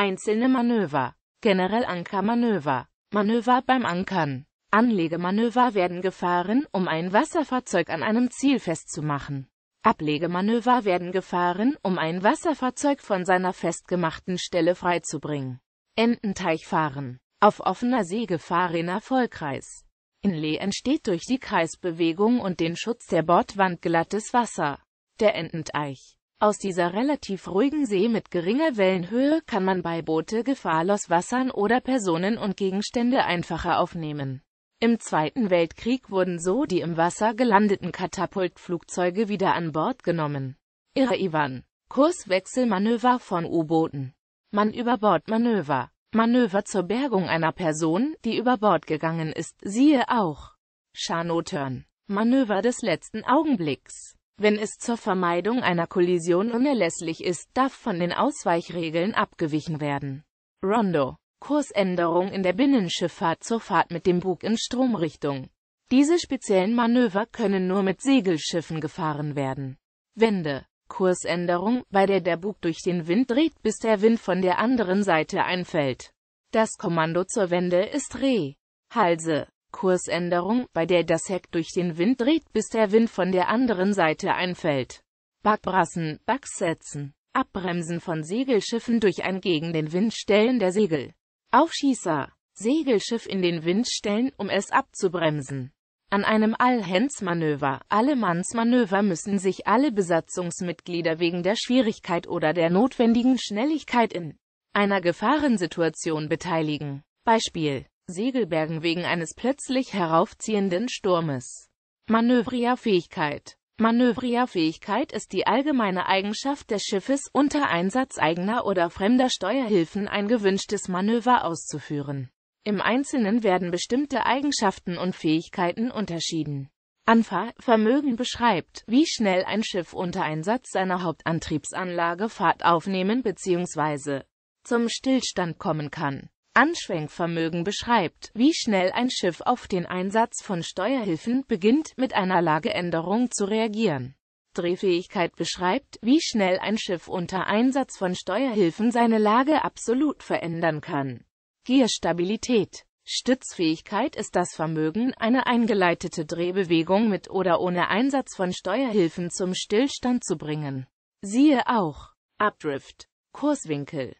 Einzelne Manöver, generell Ankermanöver, Manöver beim Ankern. Anlegemanöver werden gefahren, um ein Wasserfahrzeug an einem Ziel festzumachen. Ablegemanöver werden gefahren, um ein Wasserfahrzeug von seiner festgemachten Stelle freizubringen. Ententeichfahren. Auf offener See Gefahr in In Lee entsteht durch die Kreisbewegung und den Schutz der Bordwand glattes Wasser. Der Ententeich. Aus dieser relativ ruhigen See mit geringer Wellenhöhe kann man bei Boote gefahrlos wassern oder Personen und Gegenstände einfacher aufnehmen. Im Zweiten Weltkrieg wurden so die im Wasser gelandeten Katapultflugzeuge wieder an Bord genommen. Irre Ivan. Kurswechselmanöver von U-Booten. Man Überbordmanöver. Manöver zur Bergung einer Person, die über Bord gegangen ist, siehe auch. Scharnotörn. Manöver des letzten Augenblicks. Wenn es zur Vermeidung einer Kollision unerlässlich ist, darf von den Ausweichregeln abgewichen werden. Rondo. Kursänderung in der Binnenschifffahrt zur Fahrt mit dem Bug in Stromrichtung. Diese speziellen Manöver können nur mit Segelschiffen gefahren werden. Wende. Kursänderung, bei der der Bug durch den Wind dreht, bis der Wind von der anderen Seite einfällt. Das Kommando zur Wende ist Re. Halse. Kursänderung, bei der das Heck durch den Wind dreht, bis der Wind von der anderen Seite einfällt. Backbrassen, Backsetzen, Abbremsen von Segelschiffen durch ein gegen den Wind stellen der Segel. Aufschießer, Segelschiff in den Wind stellen, um es abzubremsen. An einem Allhands-Manöver, Allemannsmanöver müssen sich alle Besatzungsmitglieder wegen der Schwierigkeit oder der notwendigen Schnelligkeit in einer Gefahrensituation beteiligen. Beispiel Segelbergen wegen eines plötzlich heraufziehenden Sturmes. Manövrierfähigkeit Manövrierfähigkeit ist die allgemeine Eigenschaft des Schiffes, unter Einsatz eigener oder fremder Steuerhilfen ein gewünschtes Manöver auszuführen. Im Einzelnen werden bestimmte Eigenschaften und Fähigkeiten unterschieden. Anfahrvermögen beschreibt, wie schnell ein Schiff unter Einsatz seiner Hauptantriebsanlage Fahrt aufnehmen bzw. zum Stillstand kommen kann. Anschwenkvermögen beschreibt, wie schnell ein Schiff auf den Einsatz von Steuerhilfen beginnt, mit einer Lageänderung zu reagieren. Drehfähigkeit beschreibt, wie schnell ein Schiff unter Einsatz von Steuerhilfen seine Lage absolut verändern kann. Gierstabilität Stützfähigkeit ist das Vermögen, eine eingeleitete Drehbewegung mit oder ohne Einsatz von Steuerhilfen zum Stillstand zu bringen. Siehe auch Abdrift Kurswinkel